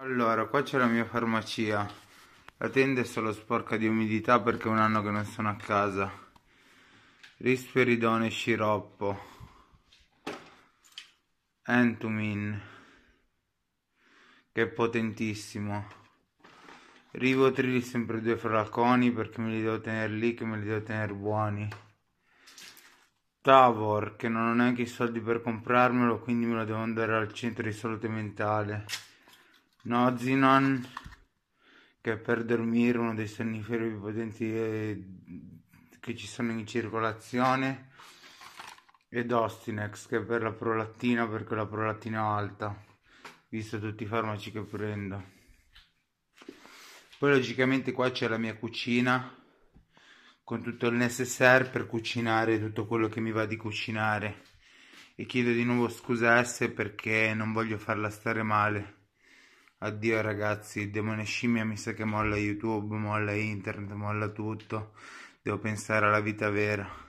Allora, qua c'è la mia farmacia. La tenda è solo sporca di umidità perché è un anno che non sono a casa. Risperidone sciroppo. Entumin. Che è potentissimo. Rivotril sempre due flaconi perché me li devo tenere lì che me li devo tenere buoni. Tavor che non ho neanche i soldi per comprarmelo quindi me lo devo andare al centro di salute mentale. Nozinon, che è per dormire uno dei sonniferi più potenti che ci sono in circolazione, ed Ostinex, che è per la prolattina, perché la prolattina è alta, visto tutti i farmaci che prendo. Poi logicamente qua c'è la mia cucina con tutto il necessaire per cucinare tutto quello che mi va di cucinare e chiedo di nuovo scusa a S perché non voglio farla stare male. Addio ragazzi, il demone scimmia mi sa che molla YouTube, molla internet, molla tutto. Devo pensare alla vita vera.